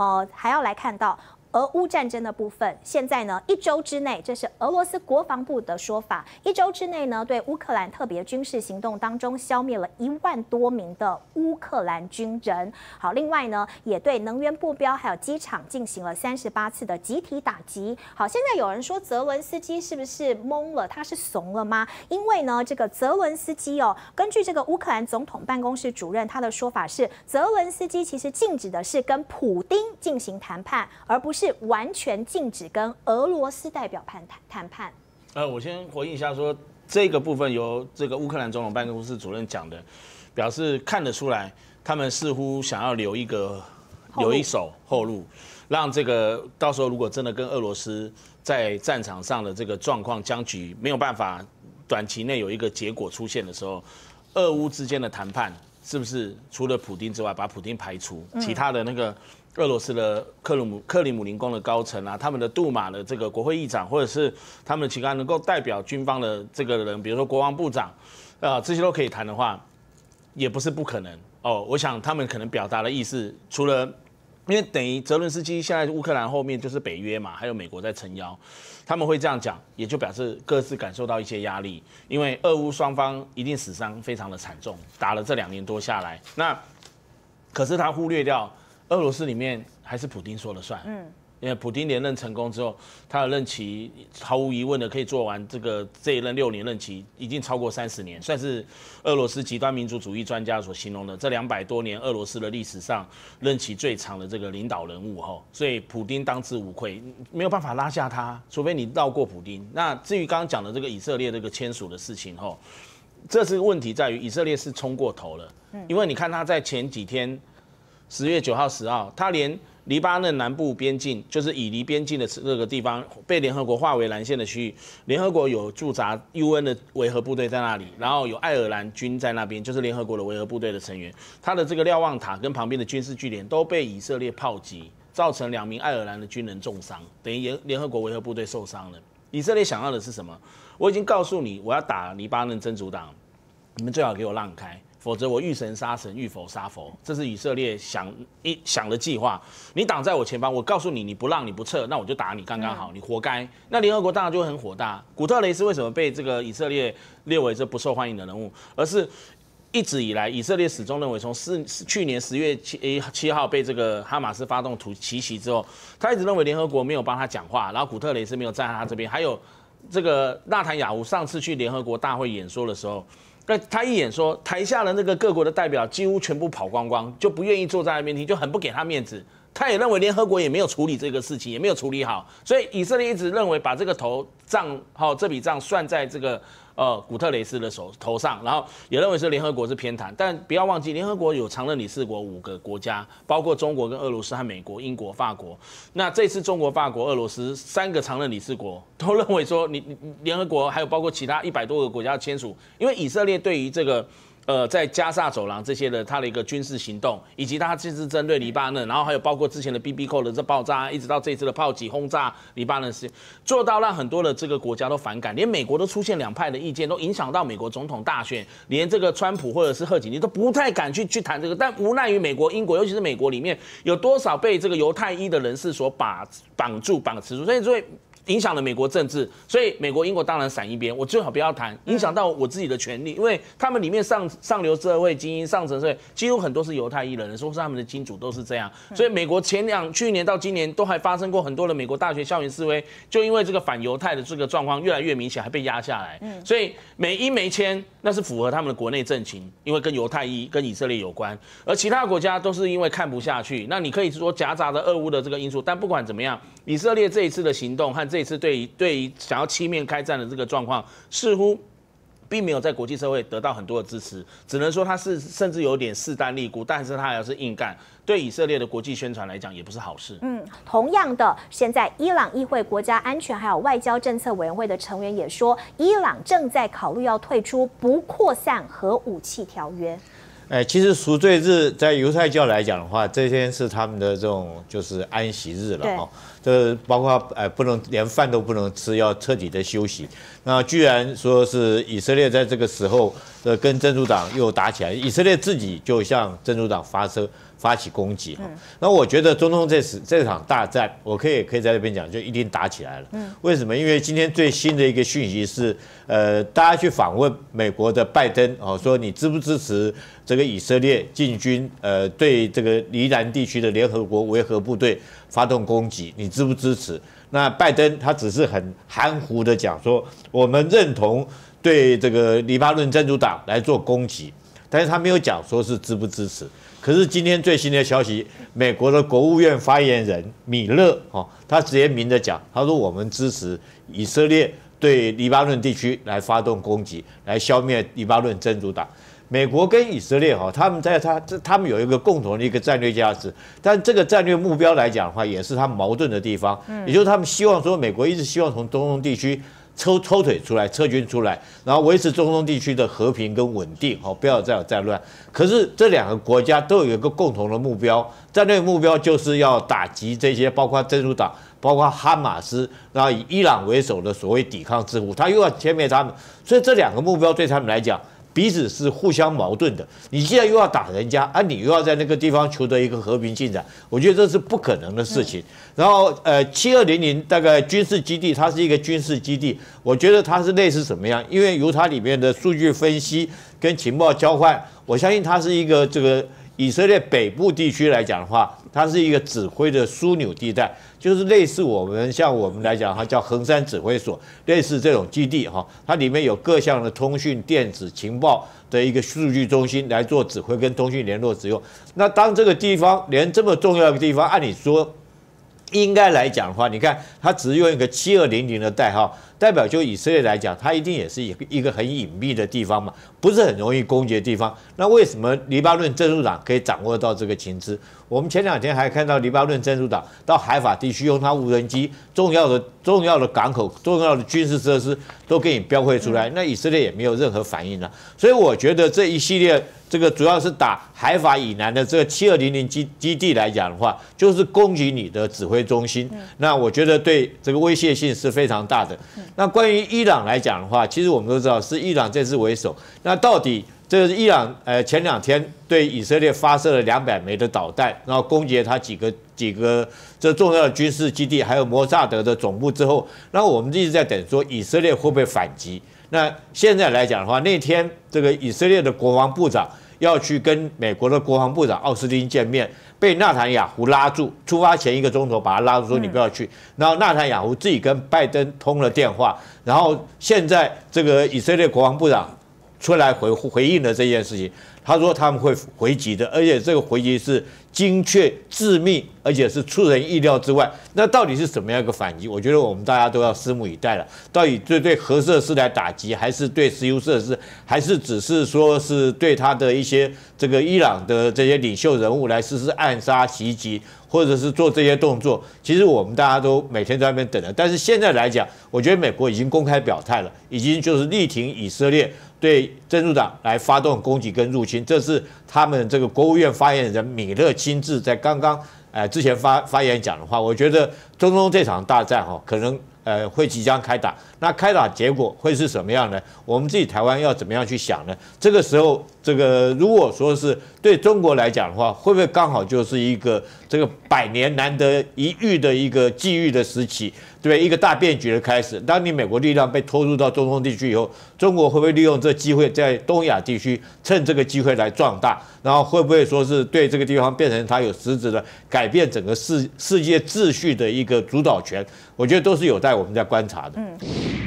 哦，还要来看到。俄乌战争的部分，现在呢一周之内，这是俄罗斯国防部的说法，一周之内呢对乌克兰特别军事行动当中消灭了一万多名的乌克兰军人。好，另外呢也对能源目标还有机场进行了三十八次的集体打击。好，现在有人说泽伦斯基是不是懵了？他是怂了吗？因为呢这个泽伦斯基哦，根据这个乌克兰总统办公室主任他的说法是，泽伦斯基其实禁止的是跟普丁进行谈判，而不是。是完全禁止跟俄罗斯代表谈谈谈判。呃，我先回应一下，说这个部分由这个乌克兰总统办公室主任讲的，表示看得出来，他们似乎想要留一个留一手后路，让这个到时候如果真的跟俄罗斯在战场上的这个状况僵局没有办法短期内有一个结果出现的时候，俄乌之间的谈判。是不是除了普京之外，把普京排除，其他的那个俄罗斯的克鲁姆克里姆林宫的高层啊，他们的杜马的这个国会议长，或者是他们其他能够代表军方的这个人，比如说国防部长，啊，这些都可以谈的话，也不是不可能哦。我想他们可能表达的意思，除了。因为等于泽伦斯基现在乌克兰后面就是北约嘛，还有美国在撑腰，他们会这样讲，也就表示各自感受到一些压力。因为俄乌双方一定死伤非常的惨重，打了这两年多下来，那可是他忽略掉俄罗斯里面还是普丁说了算。嗯。因为普京连任成功之后，他的任期毫无疑问的可以做完这个这一任六年任期，已经超过三十年，算是俄罗斯极端民族主义专家所形容的这两百多年俄罗斯的历史上任期最长的这个领导人物吼，所以普京当之无愧，没有办法拉下他，除非你绕过普京。那至于刚刚讲的这个以色列这个签署的事情吼，这是问题在于以色列是冲过头了，因为你看他在前几天十月九号、十号，他连。黎巴嫩南部边境，就是以黎边境的这个地方，被联合国划为蓝线的区域。联合国有驻扎 UN 的维和部队在那里，然后有爱尔兰军在那边，就是联合国的维和部队的成员。他的这个瞭望塔跟旁边的军事据点都被以色列炮击，造成两名爱尔兰的军人重伤，等于联联合国维和部队受伤了。以色列想要的是什么？我已经告诉你，我要打黎巴嫩真主党，你们最好给我让开。否则我遇神杀神遇佛杀佛，这是以色列想一想的计划。你挡在我前方，我告诉你，你不让你不撤，那我就打你，刚刚好，你活该。那联合国当然就很火大。古特雷斯为什么被这个以色列列为这不受欢迎的人物？而是一直以来以色列始终认为，从四去年十月七七号被这个哈马斯发动突袭击之后，他一直认为联合国没有帮他讲话，然后古特雷斯没有在他这边。还有这个纳坦雅胡上次去联合国大会演说的时候。那他一眼说，台下的那个各国的代表几乎全部跑光光，就不愿意坐在那边听，就很不给他面子。他也认为联合国也没有处理这个事情，也没有处理好，所以以色列一直认为把这个头账、好这笔账算在这个。呃，古特雷斯的手头上，然后也认为是联合国是偏袒，但不要忘记，联合国有常任理事国五个国家，包括中国、跟俄罗斯和美国、英国、法国。那这次中国、法国、俄罗斯三个常任理事国 都认为说，你联合国还有包括其他一百多个国家签署，因为以色列对于这个。呃，在加沙走廊这些的，他的一个军事行动，以及他这次针对黎巴嫩，然后还有包括之前的 B B 扣的这爆炸，一直到这次的炮击轰炸黎巴嫩，是做到让很多的这个国家都反感，连美国都出现两派的意见，都影响到美国总统大选，连这个川普或者是贺锦丽都不太敢去去谈这个，但无奈于美国、英国，尤其是美国里面有多少被这个犹太裔的人士所把绑住、绑持住，所以所以。影响了美国政治，所以美国、英国当然闪一边。我最好不要谈影响到我自己的权利，因为他们里面上上流社会精英、上层社会，几乎很多是犹太裔人，说是他们的金主都是这样。所以美国前两去年到今年都还发生过很多的美国大学校园示威，就因为这个反犹太的这个状况越来越明显，还被压下来。所以美英没签，那是符合他们的国内政情，因为跟犹太裔、跟以色列有关。而其他国家都是因为看不下去，那你可以说夹杂着俄乌的这个因素。但不管怎么样，以色列这一次的行动和这。这次对于对于想要七面开战的这个状况，似乎并没有在国际社会得到很多的支持，只能说他是甚至有点势单力孤，但是他还是硬干，对以色列的国际宣传来讲也不是好事。嗯，同样的，现在伊朗议会国家安全还有外交政策委员会的成员也说，伊朗正在考虑要退出不扩散核武器条约。哎，其实赎罪日在犹太教来讲的话，这天是他们的这种就是安息日了哈。这包括哎，不能连饭都不能吃，要彻底的休息。那居然说是以色列在这个时候。呃，跟真主党又打起来，以色列自己就向真主党发射发起攻击。那我觉得中东这次这场大战，我可以可以在这边讲，就一定打起来了。为什么？因为今天最新的一个讯息是，呃，大家去访问美国的拜登哦，说你支不支持这个以色列进军？呃，对这个黎南地区的联合国维和部队发动攻击，你支不支持？那拜登他只是很含糊的讲说，我们认同。对这个黎巴嫩真主党来做攻击，但是他没有讲说是支不支持。可是今天最新的消息，美国的国务院发言人米勒哈，他直接明着讲，他说我们支持以色列对黎巴嫩地区来发动攻击，来消灭黎巴嫩真主党。美国跟以色列哈，他们在他这他们有一个共同的一个战略价值，但这个战略目标来讲的话，也是他矛盾的地方。嗯，也就是他们希望说，美国一直希望从中东地区。抽抽腿出来，撤军出来，然后维持中东地区的和平跟稳定，好，不要再有战乱。可是这两个国家都有一个共同的目标，战略目标就是要打击这些，包括真主党、包括哈马斯，然后以伊朗为首的所谓抵抗之物，他又要歼灭他们，所以这两个目标对他们来讲。彼此是互相矛盾的。你既然又要打人家，啊，你又要在那个地方求得一个和平进展，我觉得这是不可能的事情。然后，呃，七二零零大概军事基地，它是一个军事基地，我觉得它是类似什么样？因为由它里面的数据分析跟情报交换，我相信它是一个这个以色列北部地区来讲的话。它是一个指挥的枢纽地带，就是类似我们像我们来讲哈，叫横山指挥所，类似这种基地哈，它里面有各项的通讯、电子、情报的一个数据中心来做指挥跟通讯联络使用。那当这个地方连这么重要的地方，按理说应该来讲的话，你看它只用一个七二零零的代号。代表就以色列来讲，它一定也是一个一个很隐蔽的地方嘛，不是很容易攻击的地方。那为什么黎巴嫩真主党可以掌握到这个情资？我们前两天还看到黎巴嫩真主党到海法地区用它无人机，重要的重要的港口、重要的军事设施都给你标绘出来，那以色列也没有任何反应了。所以我觉得这一系列这个主要是打海法以南的这个七二零零基基地来讲的话，就是攻击你的指挥中心。那我觉得对这个威胁性是非常大的。那关于伊朗来讲的话，其实我们都知道是伊朗这次为首。那到底这是伊朗？呃，前两天对以色列发射了两百枚的导弹，然后攻击了他几个几个这重要的军事基地，还有摩萨德的总部之后，那我们一直在等说以色列会不会反击？那现在来讲的话，那天这个以色列的国防部长。要去跟美国的国防部长奥斯汀见面，被纳坦雅胡拉住。出发前一个钟头把他拉住，说你不要去。然后纳坦雅胡自己跟拜登通了电话。然后现在这个以色列国防部长出来回回应了这件事情。他说他们会回击的，而且这个回击是精确致命，而且是出人意料之外。那到底是什么样一个反击？我觉得我们大家都要拭目以待了。到底对对核设施来打击，还是对石油设施，还是只是说是对他的一些这个伊朗的这些领袖人物来实施暗杀袭击，或者是做这些动作？其实我们大家都每天在那边等着。但是现在来讲，我觉得美国已经公开表态了，已经就是力挺以色列对真主党来发动攻击跟入侵。这是他们这个国务院发言人米勒亲自在刚刚，呃之前发发言讲的话。我觉得中东这场大战哈，可能呃会即将开打。那开打结果会是什么样呢？我们自己台湾要怎么样去想呢？这个时候，这个如果说是。对中国来讲的话，会不会刚好就是一个这个百年难得一遇的一个机遇的时期，对一个大变局的开始。当你美国力量被拖入到中东地区以后，中国会不会利用这机会在东亚地区趁这个机会来壮大？然后会不会说是对这个地方变成它有实质的改变整个世世界秩序的一个主导权？我觉得都是有待我们在观察的。嗯。